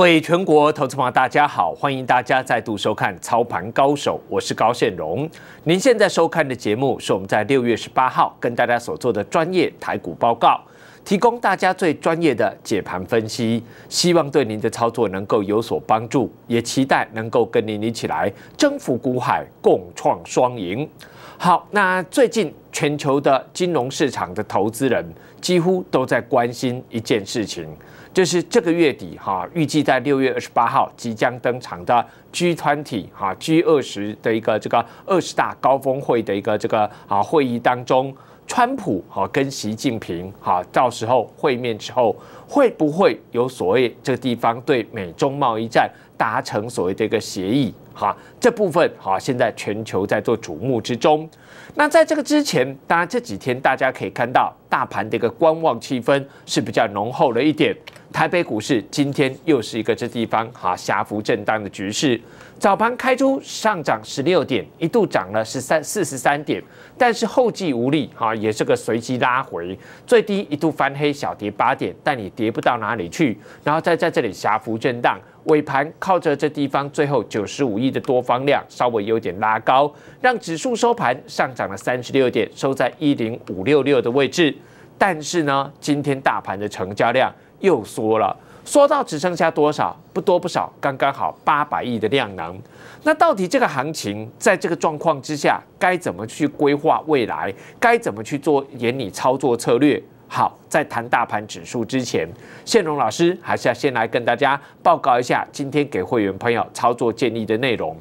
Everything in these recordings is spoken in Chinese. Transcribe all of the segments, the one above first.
各位全国投资朋友，大家好！欢迎大家再度收看《操盘高手》，我是高宪荣。您现在收看的节目是我们在六月十八号跟大家所做的专业台股报告，提供大家最专业的解盘分析，希望对您的操作能够有所帮助，也期待能够跟您一起来征服股海，共创双赢。好，那最近全球的金融市场的投资人几乎都在关心一件事情。就是这个月底哈，预计在六月二十八号即将登场的 G 团体哈 G 二十的一个这个二十大高峰会的一个这个啊会议当中，川普啊跟习近平啊到时候会面之后，会不会有所谓这个地方对美中贸易战达成所谓的一个协议哈？这部分哈现在全球在做瞩目之中。那在这个之前，当然这几天大家可以看到，大盘的一个观望气氛是比较浓厚了一点。台北股市今天又是一个这地方哈狭幅震荡的局势。早盘开出上涨十六点，一度涨了十三四十三点，但是后继无力哈，也是个随机拉回，最低一度翻黑小跌八点，但也跌不到哪里去。然后再在这里狭幅震荡，尾盘靠着这地方最后九十五亿的多方量，稍微有点拉高，让指数收盘上涨了三十六点，收在一零五六六的位置。但是呢，今天大盘的成交量。又缩了，缩到只剩下多少？不多不少，刚刚好八百亿的量能。那到底这个行情在这个状况之下，该怎么去规划未来？该怎么去做眼里操作策略？好，在谈大盘指数之前，谢荣老师还是要先来跟大家报告一下今天给会员朋友操作建议的内容。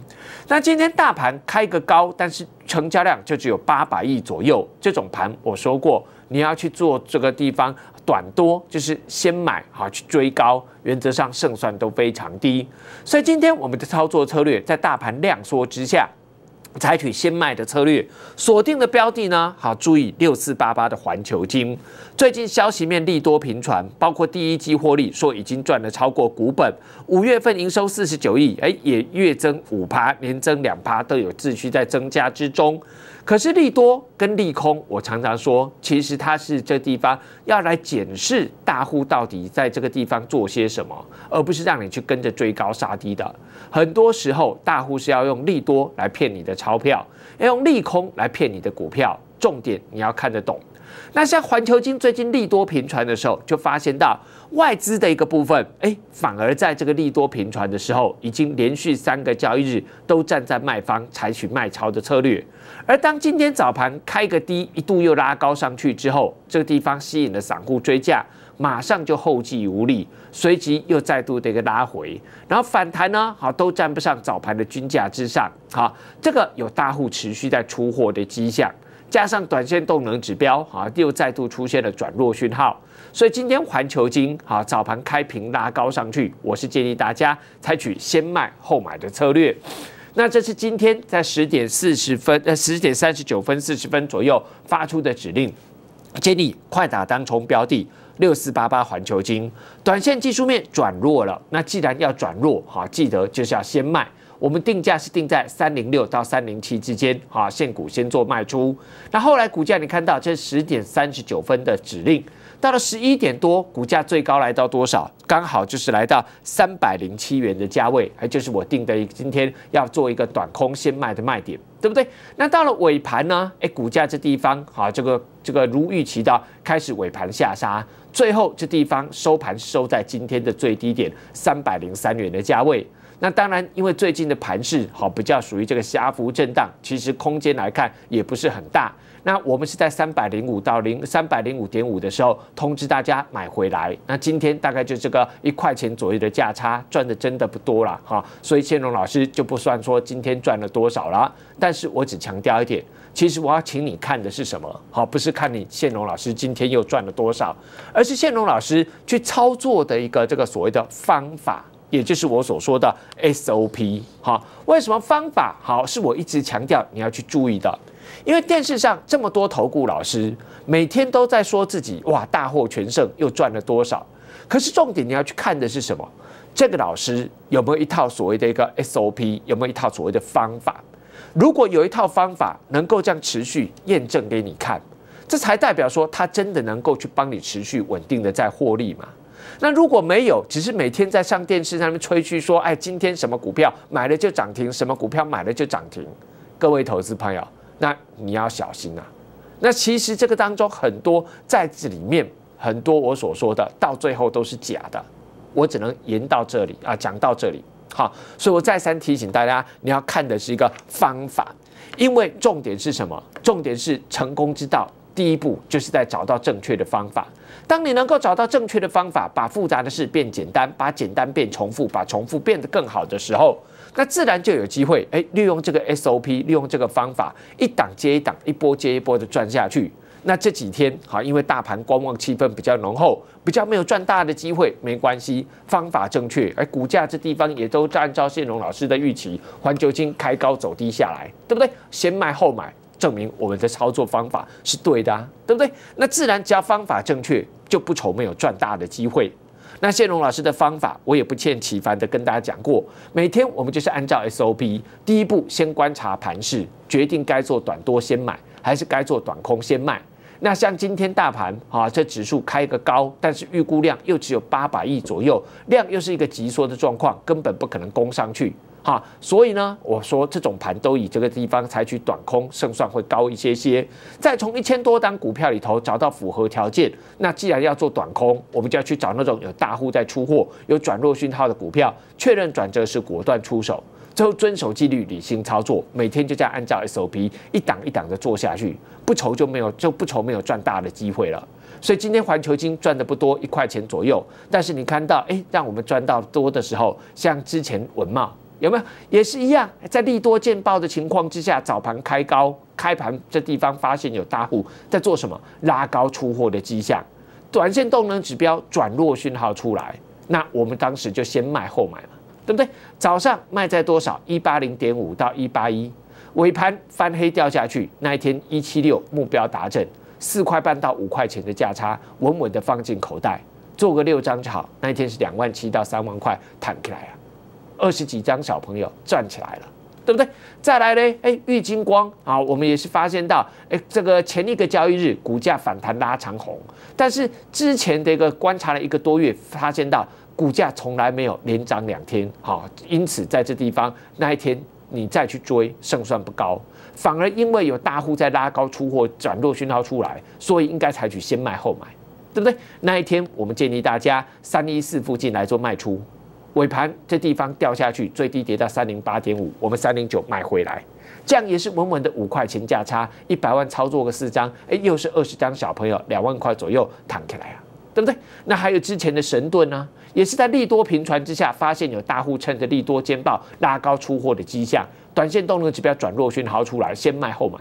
那今天大盘开个高，但是成交量就只有八百亿左右。这种盘，我说过，你要去做这个地方。短多就是先买哈，去追高，原则上胜算都非常低。所以今天我们的操作策略，在大盘量缩之下，采取先卖的策略。锁定的标的呢，好注意六四八八的环球金。最近消息面利多频传，包括第一季获利说已经赚了超过股本，五月份营收四十九亿，哎，也月增五趴，年增两趴，都有秩序在增加之中。可是利多跟利空，我常常说，其实它是这地方要来检视大户到底在这个地方做些什么，而不是让你去跟着追高杀低的。很多时候，大户是要用利多来骗你的钞票，要用利空来骗你的股票。重点你要看得懂。那像环球金最近利多频传的时候，就发现到外资的一个部分，哎，反而在这个利多频传的时候，已经连续三个交易日都站在卖方，采取卖超的策略。而当今天早盘开个低，一度又拉高上去之后，这个地方吸引了散户追价，马上就后继无力，随即又再度的一个拉回，然后反弹呢，好都站不上早盘的均价之上，好，这个有大户持续在出货的迹象，加上短线动能指标啊，又再度出现了转弱讯号，所以今天环球金好早盘开平拉高上去，我是建议大家采取先卖后买的策略。那这是今天在十点四十分，呃，十点三十九分四十分左右发出的指令，建议快打当冲标的六四八八环球金，短线技术面转弱了，那既然要转弱，好，记得就是要先卖，我们定价是定在三零六到三零七之间，啊，现股先做卖出，那后来股价你看到，这十点三十九分的指令。到了十一点多，股价最高来到多少？刚好就是来到三百零七元的价位，还就是我定的今天要做一个短空先卖的卖点，对不对？那到了尾盘呢？哎，股价这地方好，这个这个如预期的开始尾盘下杀，最后这地方收盘收在今天的最低点三百零三元的价位。那当然，因为最近的盘势好比较属于这个小幅震荡，其实空间来看也不是很大。那我们是在三百零五到零三百零五点五的时候通知大家买回来。那今天大概就这个一块钱左右的价差赚的真的不多了哈，所以宪荣老师就不算说今天赚了多少了。但是我只强调一点，其实我要请你看的是什么？好，不是看你宪荣老师今天又赚了多少，而是宪荣老师去操作的一个这个所谓的方法。也就是我所说的 SOP 哈，为什么方法好是我一直强调你要去注意的，因为电视上这么多投顾老师每天都在说自己哇大获全胜又赚了多少，可是重点你要去看的是什么？这个老师有没有一套所谓的一个 SOP，有没有一套所谓的方法？如果有一套方法能够这样持续验证给你看，这才代表说他真的能够去帮你持续稳定的在获利嘛。那如果没有，只是每天在上电视上面吹嘘说，哎，今天什么股票买了就涨停，什么股票买了就涨停，各位投资朋友，那你要小心啊。那其实这个当中很多在这里面很多我所说的，到最后都是假的。我只能言到这里啊，讲到这里。好，所以我再三提醒大家，你要看的是一个方法，因为重点是什么？重点是成功之道。第一步就是在找到正确的方法。当你能够找到正确的方法，把复杂的事变简单，把简单变重复，把重复变得更好的时候，那自然就有机会。哎，利用这个 SOP，利用这个方法，一档接一档，一波接一波的赚下去。那这几天好，因为大盘观望气氛比较浓厚，比较没有赚大的机会，没关系，方法正确。而股价这地方也都在按照谢龙老师的预期，环球金开高走低下来，对不对？先卖后买。证明我们的操作方法是对的，对不对？那自然只要方法正确，就不愁没有赚大的机会。那谢龙老师的方法，我也不厌其烦的跟大家讲过。每天我们就是按照 SOP，第一步先观察盘势，决定该做短多先买，还是该做短空先卖。那像今天大盘啊，这指数开个高，但是预估量又只有八百亿左右，量又是一个急缩的状况，根本不可能攻上去。哈，所以呢，我说这种盘都以这个地方采取短空胜算会高一些些。再从一千多单股票里头找到符合条件，那既然要做短空，我们就要去找那种有大户在出货、有转弱讯号的股票，确认转折是果断出手，最后遵守纪律、理性操作，每天就这样按照 SOP 一档一档的做下去，不愁就没有就不愁没有赚大的机会了。所以今天环球金赚的不多，一块钱左右，但是你看到哎，让我们赚到多的时候，像之前文茂。有没有也是一样，在利多见报的情况之下，早盘开高，开盘这地方发现有大户在做什么拉高出货的迹象，短线动能指标转弱讯号出来，那我们当时就先卖后买嘛，对不对？早上卖在多少？一八零点五到一八一，尾盘翻黑掉下去，那一天一七六目标达成，四块半到五块钱的价差，稳稳的放进口袋，做个六张就好，那一天是两万七到三万块弹起来啊。二十几张小朋友赚起来了，对不对？再来呢？哎，玉金光啊，我们也是发现到，哎，这个前一个交易日股价反弹拉长红，但是之前的一个观察了一个多月，发现到股价从来没有连涨两天，好，因此在这地方那一天你再去追胜算不高，反而因为有大户在拉高出货转弱讯号出来，所以应该采取先卖后买，对不对？那一天我们建议大家三一四附近来做卖出。尾盘这地方掉下去，最低跌到三零八点五，我们三零九买回来，这样也是稳稳的五块钱价差，一百万操作个四张，哎，又是二十张小朋友两万块左右躺起来啊，对不对？那还有之前的神盾呢，也是在利多平传之下，发现有大户趁着利多尖爆拉高出货的迹象，短线动能指标转弱讯号出来，先卖后买，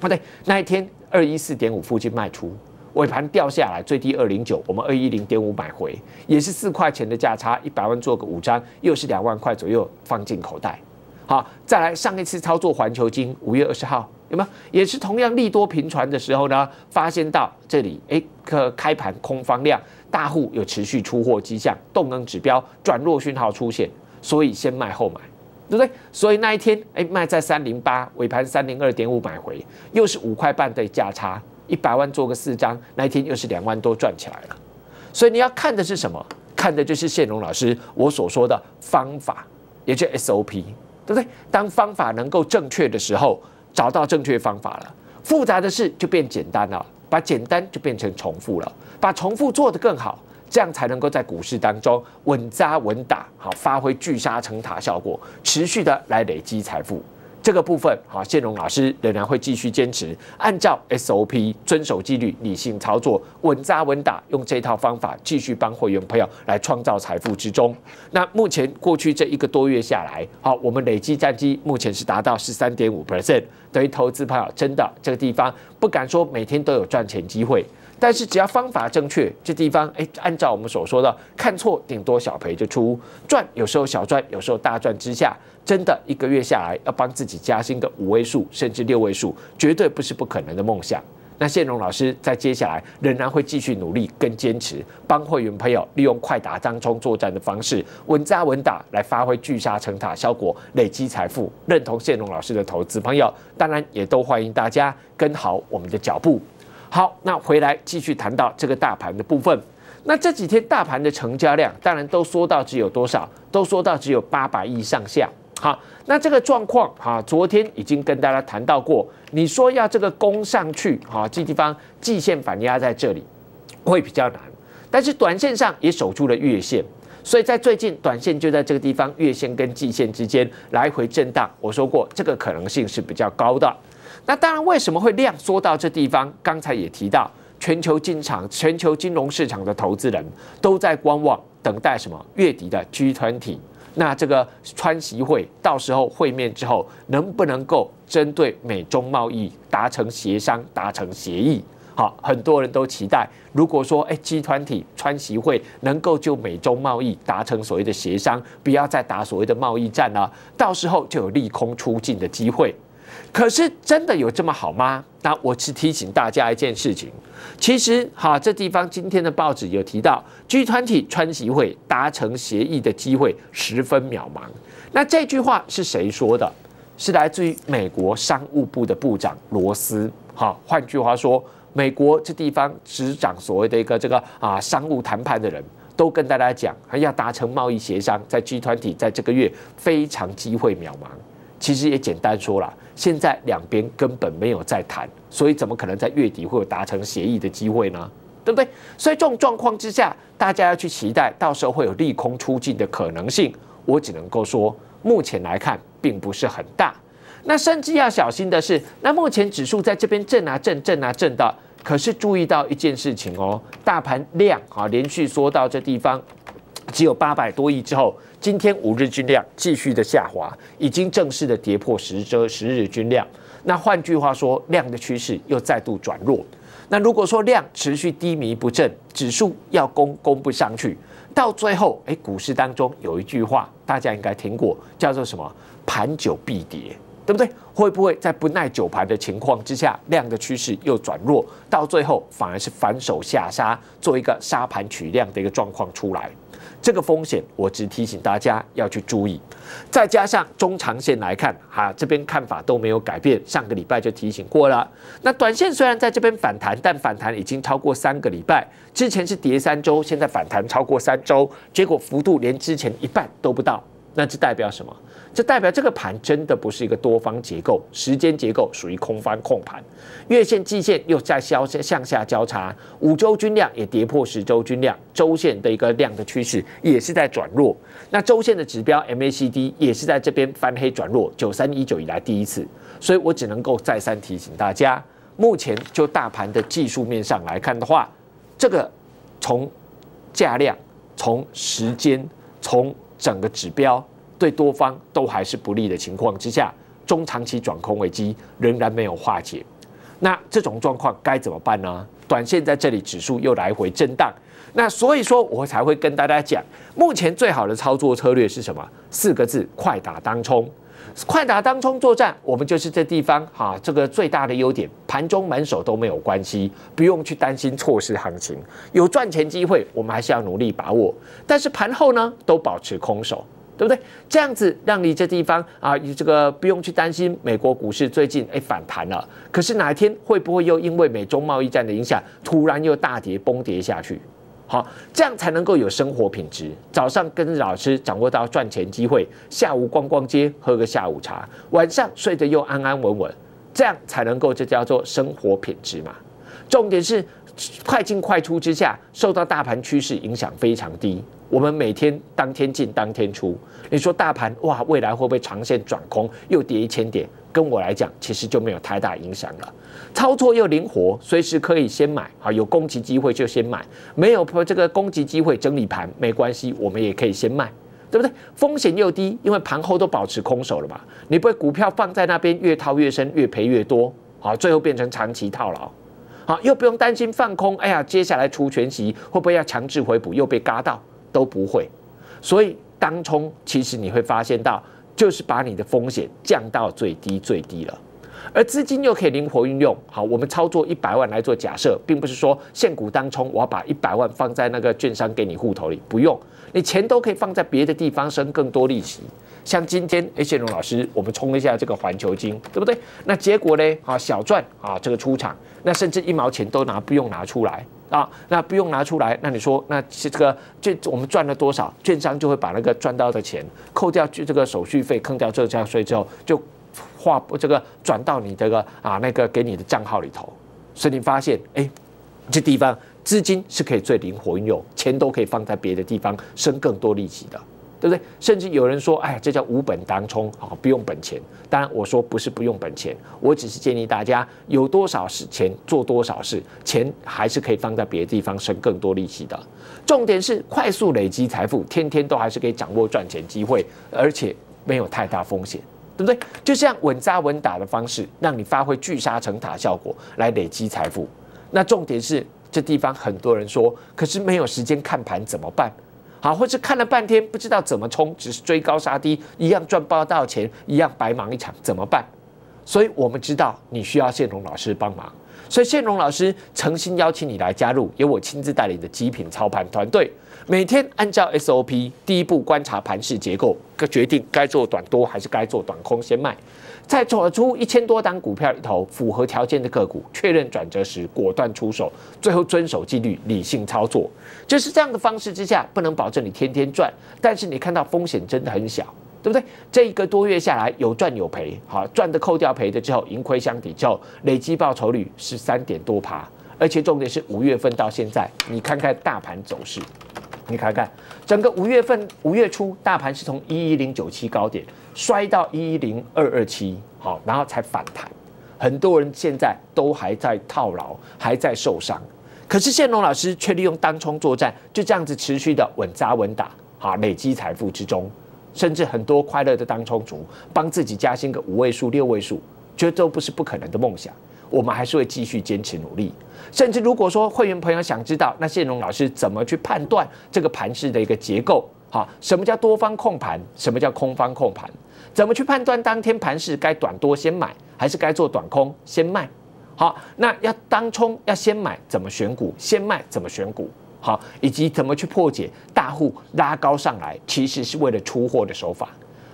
不对，那一天二一四点五附近卖出。尾盘掉下来，最低二零九，我们二一零点五买回，也是四块钱的价差，一百万做个五张，又是两万块左右放进口袋。好，再来上一次操作环球金，五月二十号有没有？也是同样利多频传的时候呢，发现到这里，哎，可开盘空方量大户有持续出货迹象，动能指标转弱讯号出现，所以先卖后买，对不对？所以那一天哎，卖在三零八，尾盘三零二点五买回，又是五块半的价差。一百万做个四张，那一天又是两万多赚起来了。所以你要看的是什么？看的就是谢龙老师我所说的方法，也就是 SOP，对不对？当方法能够正确的时候，找到正确方法了，复杂的事就变简单了，把简单就变成重复了，把重复做得更好，这样才能够在股市当中稳扎稳打，好发挥聚沙成塔效果，持续的来累积财富。这个部分，好，谢荣老师仍然会继续坚持，按照 SOP 遵守纪律，理性操作，稳扎稳打，用这套方法继续帮会员朋友来创造财富之中。那目前过去这一个多月下来，好，我们累计战绩目前是达到十三点五 percent。对于投资朋友，真的这个地方不敢说每天都有赚钱机会，但是只要方法正确，这地方哎，按照我们所说的，看错顶多小赔就出，赚有时候小赚，有时候大赚之下，真的一个月下来要帮自己加薪个五位数甚至六位数，绝对不是不可能的梦想。那谢龙老师在接下来仍然会继续努力跟坚持，帮会员朋友利用快打当冲作战的方式，稳扎稳打来发挥聚沙成塔效果，累积财富。认同谢龙老师的投资朋友，当然也都欢迎大家跟好我们的脚步。好，那回来继续谈到这个大盘的部分。那这几天大盘的成交量，当然都缩到只有多少，都缩到只有八百亿上下。好，那这个状况，哈，昨天已经跟大家谈到过。你说要这个攻上去，哈，这地方季线反压在这里，会比较难。但是短线上也守住了月线，所以在最近短线就在这个地方月线跟季线之间来回震荡。我说过，这个可能性是比较高的。那当然，为什么会量缩到这地方？刚才也提到，全球进场、全球金融市场的投资人都在观望，等待什么月底的 G 团体。那这个川习会到时候会面之后，能不能够针对美中贸易达成协商、达成协议？好，很多人都期待，如果说哎，集团体川习会能够就美中贸易达成所谓的协商，不要再打所谓的贸易战了，到时候就有利空出境的机会。可是真的有这么好吗？那我只提醒大家一件事情，其实哈，这地方今天的报纸有提到，G 团体川崎会达成协议的机会十分渺茫。那这句话是谁说的？是来自于美国商务部的部长罗斯。哈，换句话说，美国这地方执掌所谓的一个这个啊商务谈判的人都跟大家讲，要达成贸易协商，在 G 团体在这个月非常机会渺茫。其实也简单说了。现在两边根本没有在谈，所以怎么可能在月底会有达成协议的机会呢？对不对？所以这种状况之下，大家要去期待到时候会有利空出尽的可能性。我只能够说，目前来看并不是很大。那甚至要小心的是，那目前指数在这边震啊震震啊震的，可是注意到一件事情哦，大盘量啊连续缩到这地方。只有八百多亿之后，今天五日均量继续的下滑，已经正式的跌破十周十日均量。那换句话说，量的趋势又再度转弱。那如果说量持续低迷不振，指数要攻攻不上去，到最后，哎，股市当中有一句话大家应该听过，叫做什么？盘久必跌，对不对？会不会在不耐久盘的情况之下，量的趋势又转弱，到最后反而是反手下杀，做一个杀盘取量的一个状况出来？这个风险，我只提醒大家要去注意。再加上中长线来看，哈，这边看法都没有改变。上个礼拜就提醒过了。那短线虽然在这边反弹，但反弹已经超过三个礼拜，之前是跌三周，现在反弹超过三周，结果幅度连之前一半都不到，那这代表什么？这代表这个盘真的不是一个多方结构，时间结构属于空翻控盘，月线、季线又在交向下交叉，五周均量也跌破十周均量，周线的一个量的趋势也是在转弱。那周线的指标 MACD 也是在这边翻黑转弱，九三一九以来第一次。所以我只能够再三提醒大家，目前就大盘的技术面上来看的话，这个从价量、从时间、从整个指标。对多方都还是不利的情况之下，中长期转空危机仍然没有化解。那这种状况该怎么办呢？短线在这里指数又来回震荡，那所以说，我才会跟大家讲，目前最好的操作策略是什么？四个字：快打当冲。快打当冲作战，我们就是这地方哈。这个最大的优点，盘中满手都没有关系，不用去担心错失行情，有赚钱机会，我们还是要努力把握。但是盘后呢，都保持空手。对不对？这样子让你这地方啊，你这个不用去担心美国股市最近哎反弹了，可是哪一天会不会又因为美中贸易战的影响，突然又大跌崩跌下去？好，这样才能够有生活品质。早上跟老师掌握到赚钱机会，下午逛逛街，喝个下午茶，晚上睡得又安安稳稳，这样才能够这叫做生活品质嘛？重点是快进快出之下，受到大盘趋势影响非常低。我们每天当天进当天出，你说大盘哇未来会不会长线转空又跌一千点？跟我来讲其实就没有太大影响了。操作又灵活，随时可以先买啊，有攻击机会就先买，没有不这个攻击机会整理盘没关系，我们也可以先卖，对不对？风险又低，因为盘后都保持空手了吧？你不会股票放在那边越套越深，越赔越多好，最后变成长期套牢好，又不用担心放空，哎呀，接下来出全息会不会要强制回补又被嘎到？都不会，所以当冲其实你会发现到，就是把你的风险降到最低最低了，而资金又可以灵活运用。好，我们操作一百万来做假设，并不是说现股当冲，我要把一百万放在那个券商给你户头里，不用，你钱都可以放在别的地方生更多利息。像今天谢荣老师，我们冲一下这个环球金，对不对？那结果呢？啊，小赚啊，这个出场，那甚至一毛钱都拿不用拿出来。啊，那不用拿出来，那你说，那这这个这我们赚了多少？券商就会把那个赚到的钱扣掉，这个手续费、坑掉这项税之后，就划这个转到你这个啊那个给你的账号里头。所以你发现，哎，这地方资金是可以最灵活运用，钱都可以放在别的地方生更多利息的。对不对？甚至有人说，哎，这叫无本当冲，好，不用本钱。当然，我说不是不用本钱，我只是建议大家有多少是钱做多少事，钱还是可以放在别的地方生更多利息的。重点是快速累积财富，天天都还是可以掌握赚钱机会，而且没有太大风险，对不对？就这样稳扎稳打的方式，让你发挥聚沙成塔效果来累积财富。那重点是这地方很多人说，可是没有时间看盘怎么办？啊，或是看了半天不知道怎么冲，只是追高杀低，一样赚不到钱，一样白忙一场，怎么办？所以，我们知道你需要谢龙老师帮忙，所以谢龙老师诚心邀请你来加入由我亲自带领的极品操盘团队，每天按照 SOP，第一步观察盘势结构，决定该做短多还是该做短空，先卖。在走出一千多档股票，里头符合条件的个股，确认转折时果断出手，最后遵守纪律，理性操作，就是这样的方式之下，不能保证你天天赚，但是你看到风险真的很小，对不对？这一个多月下来有赚有赔，好赚的扣掉赔的之后，盈亏相抵之后，累计报酬率是三点多趴，而且重点是五月份到现在，你看看大盘走势，你看看整个五月份，五月初大盘是从一一零九七高点。摔到一零二二七，好，然后才反弹。很多人现在都还在套牢，还在受伤。可是建龙老师却利用单冲作战，就这样子持续的稳扎稳打，好，累积财富之中。甚至很多快乐的单冲族，帮自己加薪个五位数、六位数，觉得都不是不可能的梦想。我们还是会继续坚持努力。甚至如果说会员朋友想知道，那谢龙老师怎么去判断这个盘势的一个结构？好，什么叫多方控盘？什么叫空方控盘？怎么去判断当天盘是该短多先买，还是该做短空先卖？好，那要当冲要先买，怎么选股？先卖怎么选股？好，以及怎么去破解大户拉高上来，其实是为了出货的手法。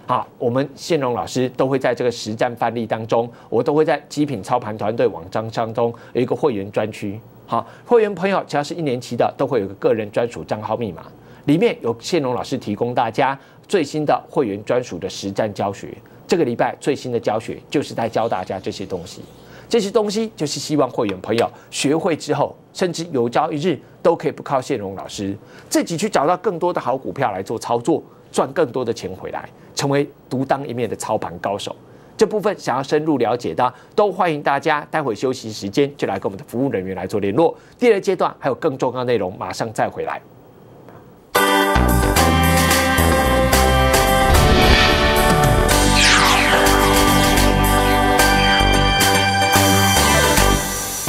好，我们谢龙老师都会在这个实战范例当中，我都会在极品操盘团队网站当中有一个会员专区。好，会员朋友只要是一年期的，都会有个个人专属账号密码，里面有谢龙老师提供大家。最新的会员专属的实战教学，这个礼拜最新的教学就是在教大家这些东西，这些东西就是希望会员朋友学会之后，甚至有朝一日都可以不靠谢荣老师自己去找到更多的好股票来做操作，赚更多的钱回来，成为独当一面的操盘高手。这部分想要深入了解的，都欢迎大家待会休息时间就来跟我们的服务人员来做联络。第二阶段还有更重要内容，马上再回来。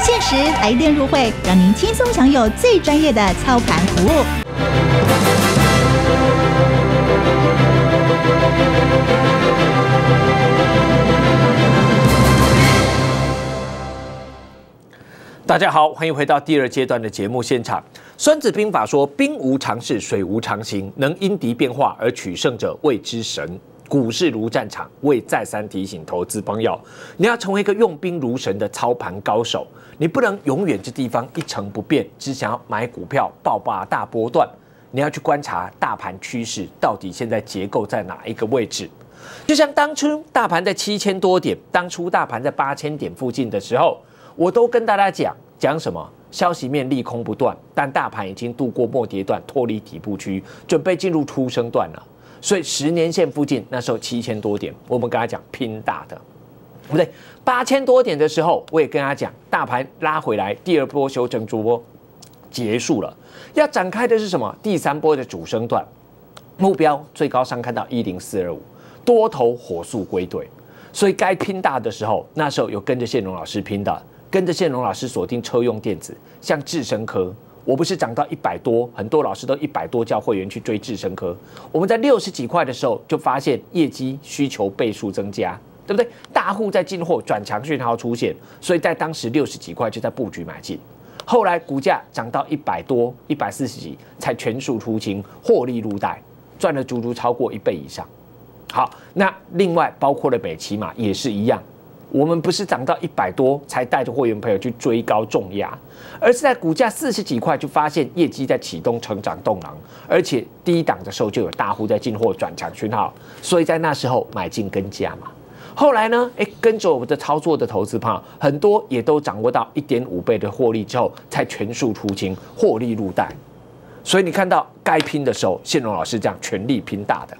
限时来电入会，让您轻松享有最专业的操盘服务。大家好，欢迎回到第二阶段的节目现场。《孙子兵法》说：“兵无常势，水无常形，能因敌变化而取胜者，谓之神。”股市如战场，为再三提醒投资朋友，你要成为一个用兵如神的操盘高手。你不能永远这地方一成不变，只想要买股票爆发大波段。你要去观察大盘趋势，到底现在结构在哪一个位置？就像当初大盘在七千多点，当初大盘在八千点附近的时候，我都跟大家讲讲什么消息面利空不断，但大盘已经度过末跌段，脱离底部区，准备进入出生段了。所以十年线附近，那时候七千多点，我们跟他讲拼大的，不对，八千多点的时候，我也跟他讲，大盘拉回来，第二波修正主波结束了，要展开的是什么？第三波的主升段，目标最高上看到一零四二五，多头火速归队。所以该拼大的时候，那时候有跟着谢荣老师拼的，跟着谢荣老师锁定车用电子，像智升科。我不是涨到一百多，很多老师都一百多叫会员去追智生科。我们在六十几块的时候就发现业绩需求倍数增加，对不对？大户在进货，转强讯号出现，所以在当时六十几块就在布局买进。后来股价涨到一百多、一百四十几才全数出清，获利入袋，赚了足足超过一倍以上。好，那另外包括了北齐马也是一样。我们不是涨到一百多才带着会员朋友去追高重压，而是在股价四十几块就发现业绩在启动成长动能，而且低档的时候就有大户在进货转强讯号，所以在那时候买进跟加嘛。后来呢，哎，跟着我们的操作的投资朋友很多也都掌握到一点五倍的获利之后才全数出清获利入袋，所以你看到该拼的时候，谢龙老师这样全力拼大的，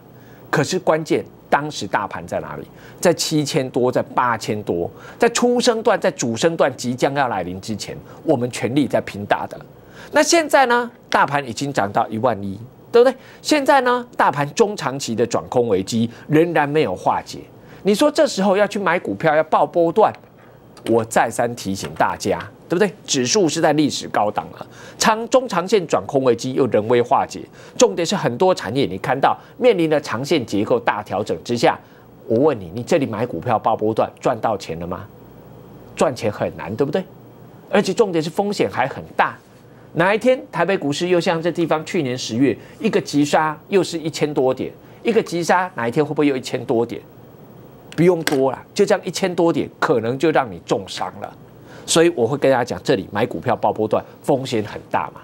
可是关键。当时大盘在哪里？在七千多，在八千多，在初升段，在主升段即将要来临之前，我们全力在拼大的。那现在呢？大盘已经涨到一万一，对不对？现在呢？大盘中长期的转空危机仍然没有化解。你说这时候要去买股票要爆波段，我再三提醒大家。对不对？指数是在历史高档了，长中长线转空危机又人为化解。重点是很多产业，你看到面临的长线结构大调整之下，我问你，你这里买股票爆波段赚到钱了吗？赚钱很难，对不对？而且重点是风险还很大。哪一天台北股市又像这地方去年十月一个急杀，又是一千多点，一个急杀，哪一天会不会又一千多点？不用多了，就这样一千多点，可能就让你重伤了。所以我会跟大家讲，这里买股票爆波段风险很大嘛。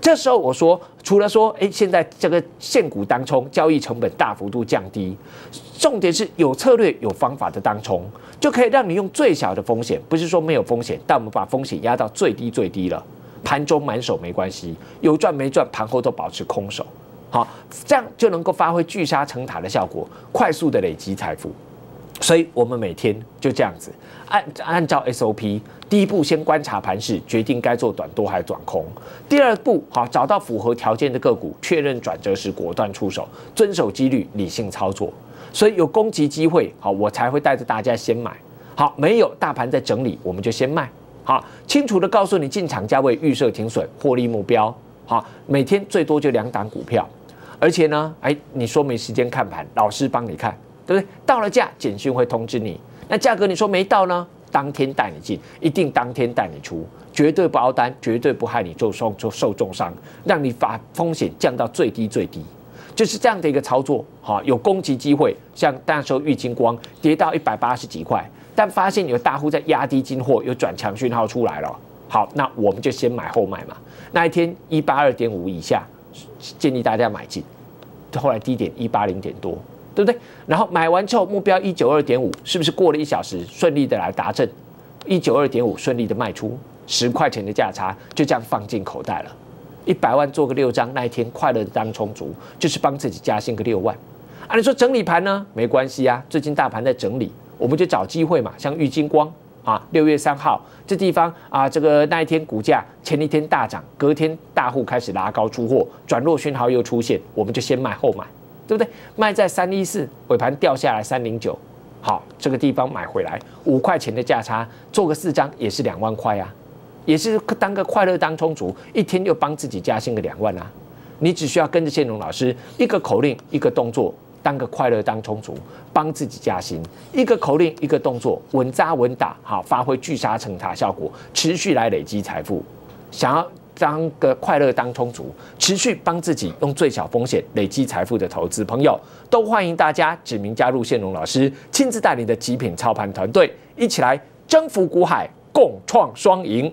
这时候我说，除了说，哎，现在这个现股当冲，交易成本大幅度降低，重点是有策略、有方法的当冲，就可以让你用最小的风险，不是说没有风险，但我们把风险压到最低最低了。盘中满手没关系，有赚没赚，盘后都保持空手，好，这样就能够发挥聚沙成塔的效果，快速的累积财富。所以我们每天就这样子，按按照 SOP。第一步先观察盘势，决定该做短多还是短空。第二步，好找到符合条件的个股，确认转折时果断出手，遵守纪律，理性操作。所以有攻击机会，好我才会带着大家先买。好，没有大盘在整理，我们就先卖。好，清楚的告诉你进场价位、预设停损、获利目标。好，每天最多就两档股票，而且呢，哎，你说没时间看盘，老师帮你看，对不对？到了价，简讯会通知你。那价格你说没到呢？当天带你进，一定当天带你出，绝对熬单，绝对不害你受受重伤，让你把风险降到最低最低，就是这样的一个操作。哈，有攻击机会，像那时候玉金光跌到一百八十几块，但发现有大户在压低金货，有转强讯号出来了。好，那我们就先买后卖嘛。那一天一八二点五以下，建议大家买进。后来低点一八零点多。对不对？然后买完之后，目标一九二点五，是不是过了一小时，顺利的来达正一九二点五顺利的卖出十块钱的价差，就这样放进口袋了。一百万做个六张，那一天快乐当充足，就是帮自己加薪个六万。啊，你说整理盘呢？没关系啊，最近大盘在整理，我们就找机会嘛。像玉金光啊，六月三号这地方啊，这个那一天股价前一天大涨，隔天大户开始拉高出货，转弱讯号又出现，我们就先卖后买。对不对？卖在三一四，尾盘掉下来三零九，好，这个地方买回来五块钱的价差，做个四张也是两万块啊，也是当个快乐当充足，一天就帮自己加薪个两万啊。你只需要跟着建隆老师一个口令一个动作，当个快乐当充足，帮自己加薪，一个口令一个动作，稳扎稳打，好，发挥聚沙成塔效果，持续来累积财富，想要。当个快乐，当充足，持续帮自己用最小风险累积财富的投资朋友，都欢迎大家指名加入线荣老师亲自带领的极品操盘团队，一起来征服股海，共创双赢。